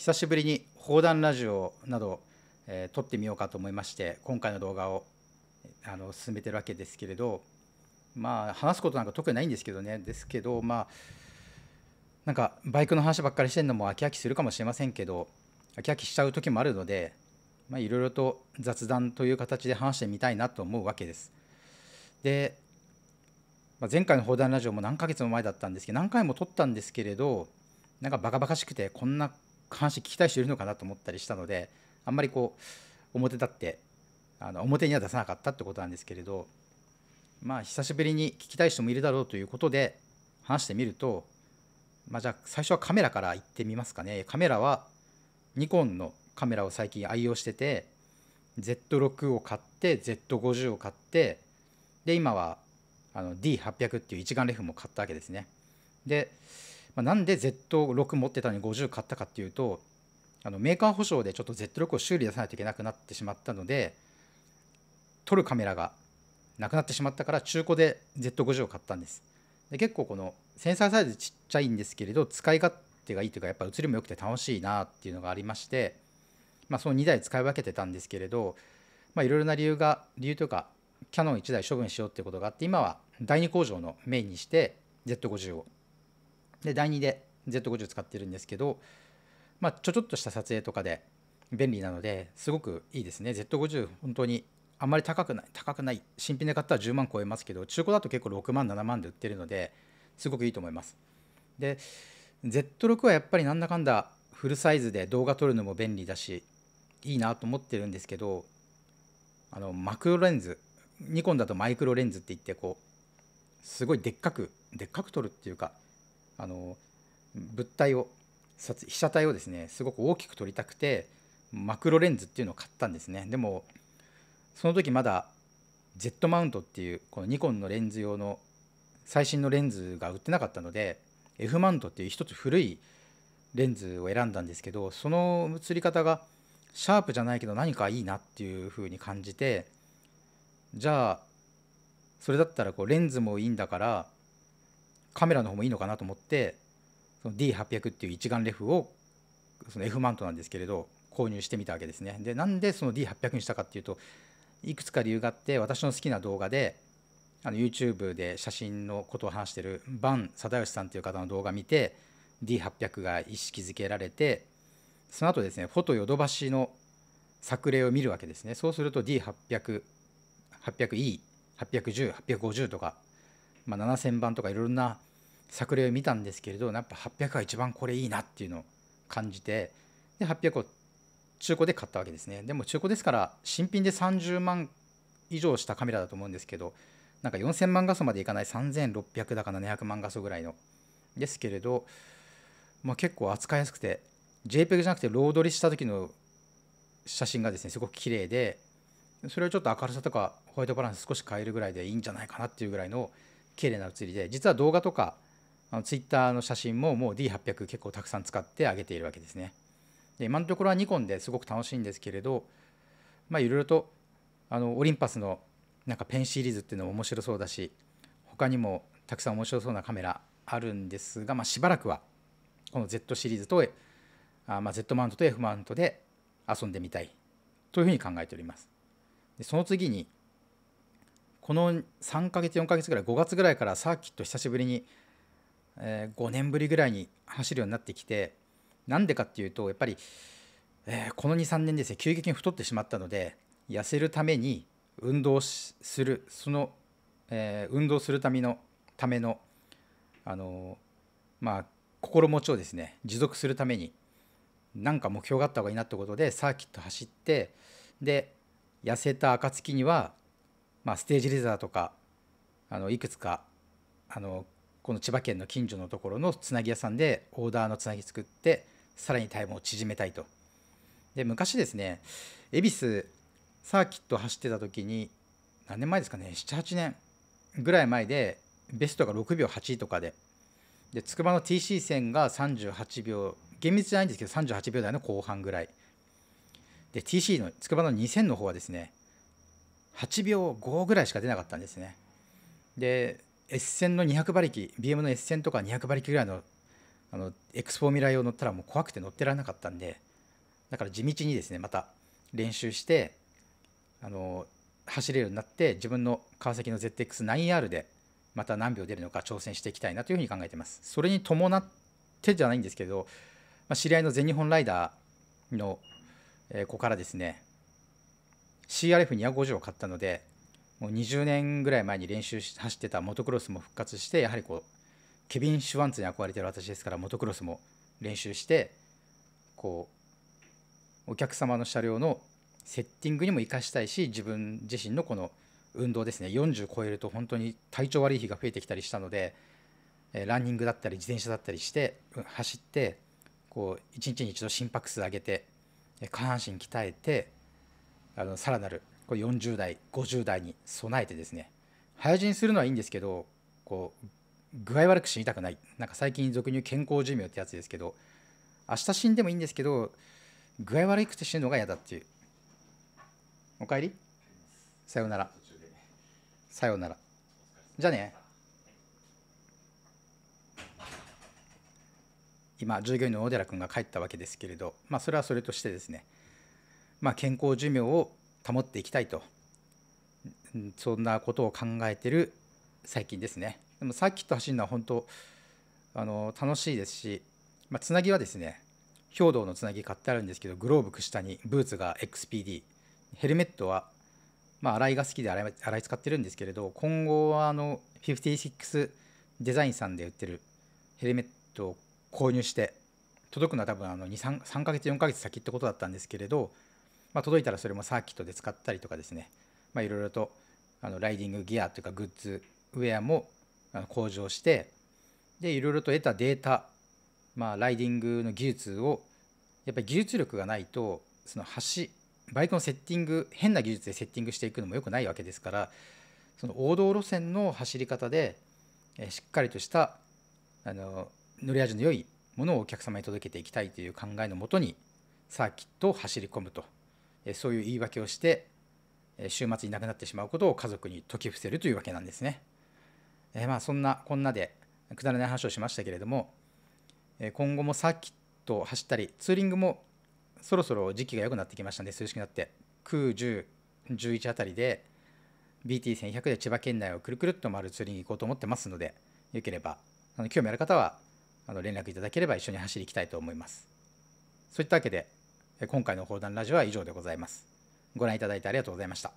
久しぶりに砲弾ラジオなど、えー、撮ってみようかと思いまして今回の動画をあの進めてるわけですけれどまあ話すことなんか特にないんですけどねですけどまあなんかバイクの話ばっかりしてるのも飽き飽きするかもしれませんけど飽き飽きしちゃう時もあるのでいろいろと雑談という形で話してみたいなと思うわけです。で、まあ、前回の砲弾ラジオも何ヶ月も前だったんですけど何回も撮ったんですけれどなんかバカバカしくてこんな話聞きたい人いるのかなと思ったりしたのであんまりこう表立ってあの表には出さなかったってことなんですけれどまあ久しぶりに聞きたい人もいるだろうということで話してみるとまあじゃあ最初はカメラから行ってみますかねカメラはニコンのカメラを最近愛用してて Z6 を買って Z50 を買ってで今はあの D800 っていう一眼レフも買ったわけですねでまあ、なんで Z6 持ってたのに50買ったかっていうとあのメーカー保証でちょっと Z6 を修理出さないといけなくなってしまったので撮るカメラがなくなってしまったから中古で Z50 を買ったんですで結構このセンサーサイズちっちゃいんですけれど使い勝手がいいというかやっぱ写りも良くて楽しいなっていうのがありまして、まあ、その2台使い分けてたんですけれどいろいろな理由が理由というかキヤノン1台処分しようっていうことがあって今は第2工場のメインにして Z50 をで第2で Z50 使ってるんですけど、まあ、ちょちょっとした撮影とかで便利なのですごくいいですね Z50 本当にあんまり高くない高くない新品で買ったら10万超えますけど中古だと結構6万7万で売ってるのですごくいいと思いますで Z6 はやっぱりなんだかんだフルサイズで動画撮るのも便利だしいいなと思ってるんですけどあのマクロレンズニコンだとマイクロレンズって言ってこうすごいでっかくでっかく撮るっていうかあの物体を被写体をですねすごく大きく撮りたくてマクロレンズっていうのを買ったんですねでもその時まだ Z マウントっていうこのニコンのレンズ用の最新のレンズが売ってなかったので F マウントっていう一つ古いレンズを選んだんですけどその映り方がシャープじゃないけど何かいいなっていう風に感じてじゃあそれだったらこうレンズもいいんだからカメラの方もいいのかなと思ってその D800 っていう一眼レフをその F マウントなんですけれど購入してみたわけですね。でなんでその D800 にしたかっていうといくつか理由があって私の好きな動画であの YouTube で写真のことを話してるバン貞義さんという方の動画を見て D800 が意識づけられてその後ですねフォトヨドバシの作例を見るわけですねそうすると D800800E810 850とかまあ、7,000番とかいろんな作例を見たんですけれどやっぱ800が一番これいいなっていうのを感じてで800を中古で買ったわけですねでも中古ですから新品で30万以上したカメラだと思うんですけどなんか4000万画素までいかない3600だか700万画素ぐらいのですけれど、まあ、結構扱いやすくて JPEG じゃなくてロードりした時の写真がですねすごく綺麗でそれをちょっと明るさとかホワイトバランス少し変えるぐらいでいいんじゃないかなっていうぐらいの綺麗な写りで実は動画とかあのツイッターの写真ももう D800 結構たくさん使ってあげているわけですね。で今のところはニコンですごく楽しいんですけれどまあいろいろとあのオリンパスのなんかペンシリーズっていうのも面白そうだし他にもたくさん面白そうなカメラあるんですが、まあ、しばらくはこの Z シリーズとあ、まあ、Z マウントと F マウントで遊んでみたいというふうに考えております。でその次にこの3ヶ月4ヶ月ぐらい5月ぐらいからサーキット久しぶりに、えー、5年ぶりぐらいに走るようになってきてなんでかっていうとやっぱり、えー、この23年ですね急激に太ってしまったので痩せるために運動するその、えー、運動するためのためのあのまあ心持ちをですね持続するために何か目標があった方がいいなってことでサーキット走ってで痩せた暁にはまあ、ステージレザーとかあのいくつかあのこの千葉県の近所のところのつなぎ屋さんでオーダーのつなぎ作ってさらにタイムを縮めたいと。で昔ですね恵比寿サーキット走ってた時に何年前ですかね78年ぐらい前でベストが6秒8とかでで筑波の TC 線が38秒厳密じゃないんですけど38秒台の後半ぐらいで TC の筑波の2000の方はですね8秒5ぐらいしか出なかったんですね。で s 線の200馬力 BM の s 線とか200馬力ぐらいのあの X フォーミュラ用乗ったらもう怖くて乗ってられなかったんでだから地道にですねまた練習してあの走れるようになって自分の川崎の ZX9R でまた何秒出るのか挑戦していきたいなというふうに考えてます。それに伴ってじゃないんですけど、まあ、知り合いの全日本ライダーの子からですね CRF250 を買ったのでもう20年ぐらい前に練習し走ってたモトクロスも復活してやはりこうケビン・シュワンツに憧れてる私ですからモトクロスも練習してこうお客様の車両のセッティングにも生かしたいし自分自身のこの運動ですね40超えると本当に体調悪い日が増えてきたりしたのでランニングだったり自転車だったりして走ってこう1日に一度心拍数上げて下半身鍛えてあのさらなるこう40代50代に備えてですね早死にするのはいいんですけどこう具合悪く死にたくないなんか最近俗に言う健康寿命ってやつですけど明日死んでもいいんですけど具合悪くて死ぬのが嫌だっていうおかえりさようならさようならじゃあね今従業員の小寺君が帰ったわけですけれどまあそれはそれとしてですねまあ、健康寿命を保っていきたいとそんなことを考えてる最近ですねでもサーキット走るのは本当あの楽しいですし、まあ、つなぎはですね兵道のつなぎ買ってあるんですけどグローブく下にブーツが XPD ヘルメットは、まあ、洗いが好きで洗い洗い使ってるんですけれど今後はあの56デザインさんで売ってるヘルメットを購入して届くのは多分あの3 3ヶ月4ヶ月先ってことだったんですけれどまあ、届いたらそれもサーキットで使ったりとかですねいろいろとあのライディングギアというかグッズウェアも向上してでいろいろと得たデータ、まあ、ライディングの技術をやっぱり技術力がないとその橋バイクのセッティング変な技術でセッティングしていくのもよくないわけですからその王道路線の走り方でしっかりとしたあの乗り味の良いものをお客様に届けていきたいという考えのもとにサーキットを走り込むとそういう言い訳をして週末になくなってしまうことを家族に説き伏せるというわけなんですね。えまあそんなこんなでくだらない話をしましたけれども今後もサーキットを走ったりツーリングもそろそろ時期が良くなってきましたんで涼しくなって91011あたりで BT1100 で千葉県内をくるくるっと回るツーリング行こうと思ってますのでよければあの興味ある方はあの連絡いただければ一緒に走り行きたいと思います。そういったわけで今回の講談ラジオは以上でございます。ご覧いただいてありがとうございました。